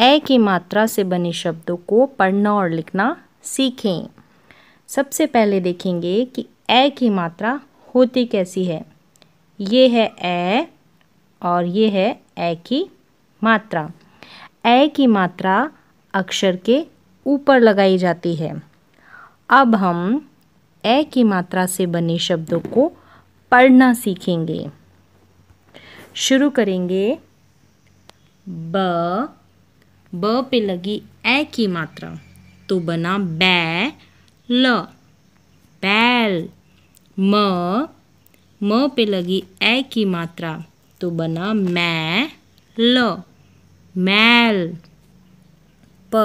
ए की मात्रा से बने शब्दों को पढ़ना और लिखना सीखें सबसे पहले देखेंगे कि ए की मात्रा होती कैसी है ये है ए और ये है ए की मात्रा ए की मात्रा अक्षर के ऊपर लगाई जाती है अब हम ए की मात्रा से बने शब्दों को पढ़ना सीखेंगे शुरू करेंगे ब ब पे लगी ए की मात्रा तो बना बै ल बैल म म पे लगी ए की मात्रा तो बना मैं ल मैल प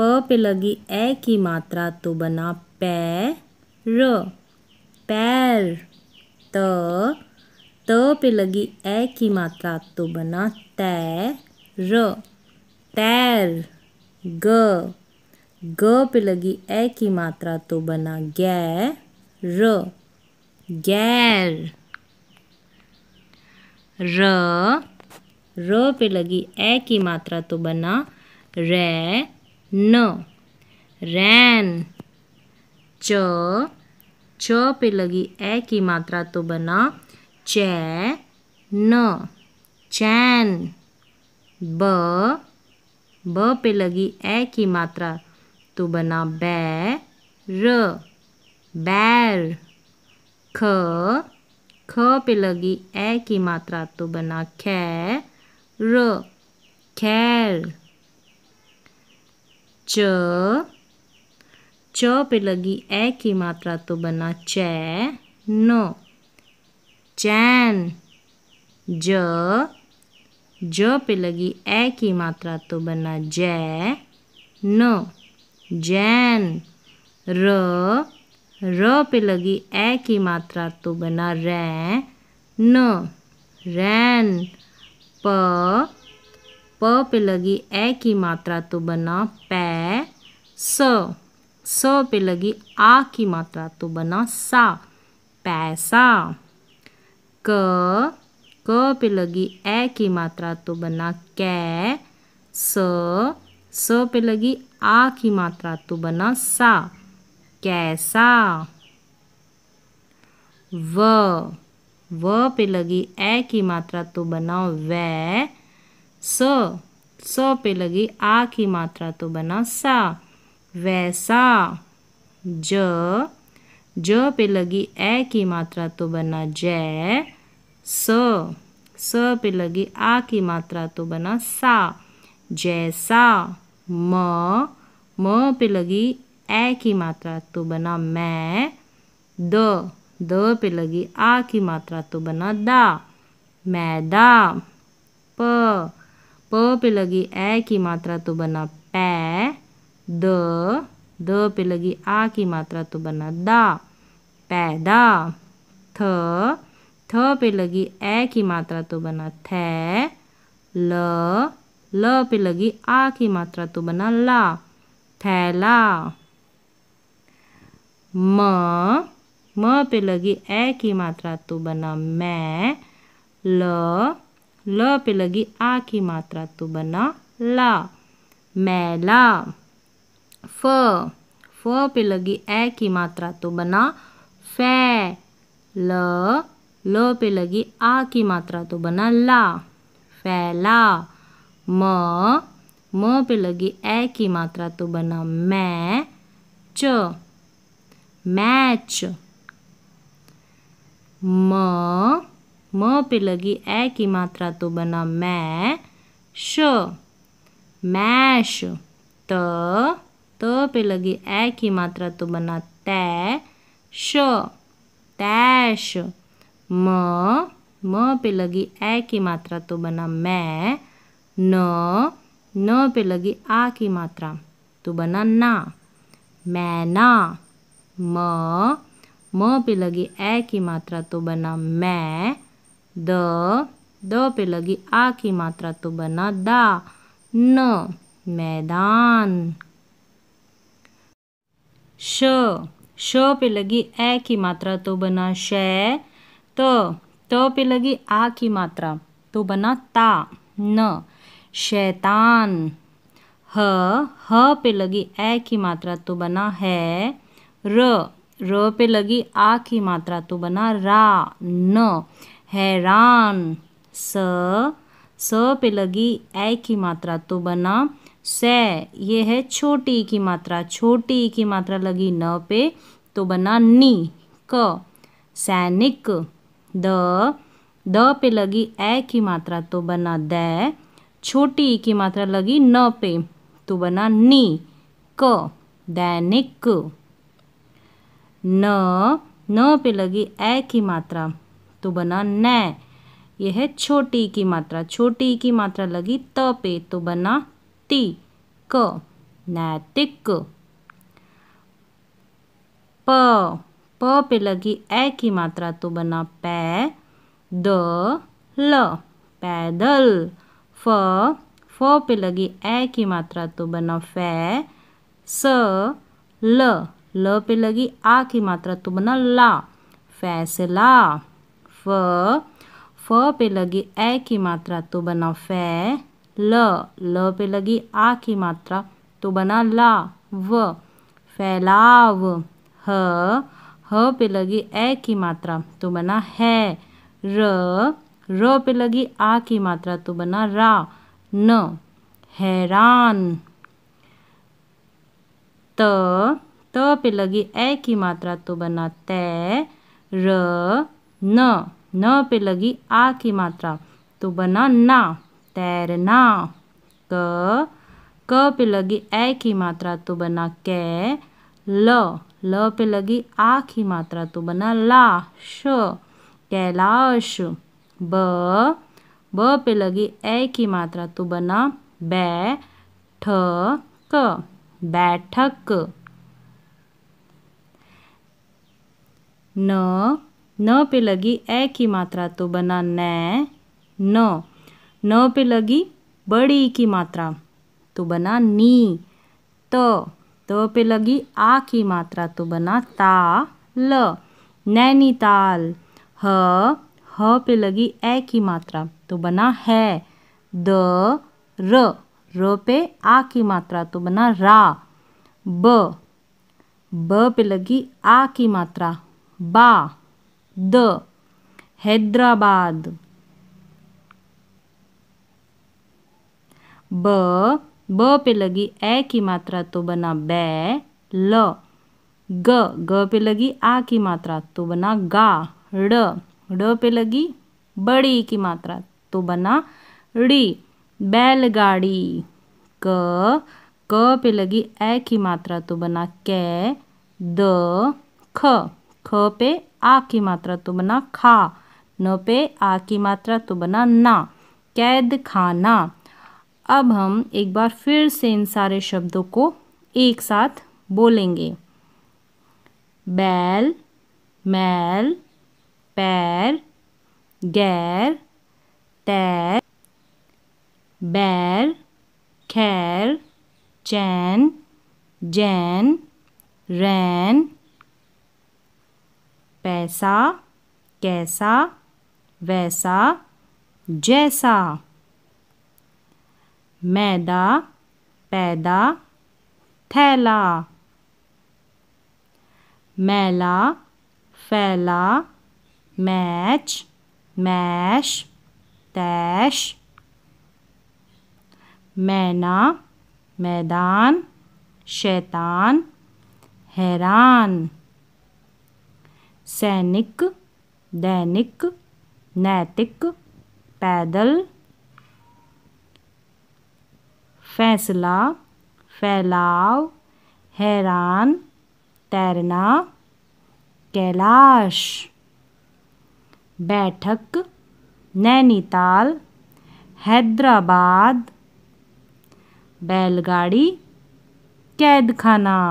प पे लगी ए की मात्रा तो बना र पैर त त पे लगी ए की मात्रा तो बना तै र तैर ग ग पे लगी ए की मात्रा तो बना गैर र गैर र र पे लगी ए की मात्रा तो बना रे न रैन च च पे लगी ए की मात्रा तो बना चै न चैन ब ब पे लगी ए की मात्रा तो बना बै र बैर ख ख पे लगी ए की मात्रा तो बना खैर र खैर च च पे लगी ए की मात्रा तो बना चै न चैन ज ज पे लगी ए की मात्रा तो बना जै न जैन र र पे लगी ए की मात्रा तो बना रै न रैन प प पे लगी ए की मात्रा तो बना पै स स पे लगी आ की मात्रा तो बना सा पैसा क क पे लगी ए की मात्रा तो बना कै स स पे लगी आ की मात्रा तो बना सा कैसा व व पे लगी ए की मात्रा तो बना वै स स पे लगी आ की मात्रा तो बना सा वैसा ज ज पे लगी ए की मात्रा तो बना जय स स पे लगी आ की मात्रा तो बना सा जैसा म म पे लगी ए की मात्रा तो बना मैं द द पे लगी आ की मात्रा तो बना दा मैदा प प पे लगी ए की मात्रा तो बना पै द द पे लगी आ की मात्रा तो बना दा पैदा थ थ पे लगी ए की मात्रा तो बना थे ल ल पे लगी आ की मात्रा तो बना ला थैला म म पे लगी ए की मात्रा तो बना मैं ल ल पे लगी आ की मात्रा तो बना ला मैला फ फ पे लगी ए की मात्रा तो बना फै ल ल पे लगी आ की मात्रा तो बना ला फैला म म पे लगी ए की मात्रा तो बना मैं च मैच म म पे लगी ए की मात्रा तो बना मैं श मैश त त पे लगी ए की मात्रा तो बना तै श तैश म म पे लगी ए की मात्रा तो बना मैं न न पे लगी आ की मात्रा तो बना ना ना म म पे लगी ए की मात्रा तो बना मैं द द पे लगी आ की मात्रा तो बना दा न मैदान श श पे लगी ए की मात्रा तो बना शै त त पे लगी आ की मात्रा तो बना ता न शैतान ह ह पे लगी ए की मात्रा तो बना है र र पे लगी आ की मात्रा तो बना रा न हैरान स स पे लगी ए की मात्रा तो बना स ये है छोटी की मात्रा छोटी की मात्रा लगी न पे तो बना नी क सैनिक द द पे लगी ए की मात्रा तो बना द छोटी ई की मात्रा लगी न पे तो बना नी क दैनिक न न पे लगी ए की मात्रा तो बना न यह है छोटी की मात्रा छोटी की मात्रा लगी त पे तो बना ती क नैतिक प प पे लगी ए की मात्रा तो बना पै द ल पैदल फ फ पे लगी ए की मात्रा तो बना फै स ल ल पे लगी आ की मात्रा तो बना ला फैसला फ फ पे लगी ए की मात्रा तो बना फै ल ल पे लगी आ की मात्रा तो बना ला व फैलाव ह ह पे लगी ए की मात्रा तो बना है र र पे लगी आ की मात्रा तो बना रा न हैरान त त पे लगी ए की मात्रा तो बना तय र न न पे लगी आ की मात्रा तो बना ना तैरना क क पे लगी ए की मात्रा तो बना कै ल ल पे लगी आ तो की मात्रा तो बना ला श कैलाश ब ब पे लगी ए की मात्रा तो बना बै ठ क बैठक न न पे लगी ए की मात्रा तो बना न न न पे लगी बड़ी की मात्रा तो बना नी त तो पे लगी आ की मात्रा तो बना ता ल नैनीताल ह ह पे लगी ए की मात्रा तो बना है द र र पे आ की मात्रा तो बना रा ब ब पे लगी आ की मात्रा बा द हैदराबाद ब ब पे लगी ए की मात्रा तो बना बे ल ग ग पे लगी आ की मात्रा तो बना गा ड ड पे लगी बड़ी की मात्रा तो बना ड़ी बैलगाड़ी क क पे लगी ए की मात्रा तो बना कै द ख ख पे आ की मात्रा तो बना खा न पे आ की मात्रा तो बना ना कैद खाना अब हम एक बार फिर से इन सारे शब्दों को एक साथ बोलेंगे बैल मैल पैर गैर तैर बैर खैर चैन जैन रैन पैसा कैसा वैसा जैसा मैदा पैदा थैला मैला फैला मैच मैश तैश मैना मैदान शैतान हैरान सैनिक दैनिक नैतिक पैदल फैसला फैलाव हैरान तैरना कैलाश बैठक नैनीताल हैदराबाद बैलगाड़ी कैदखाना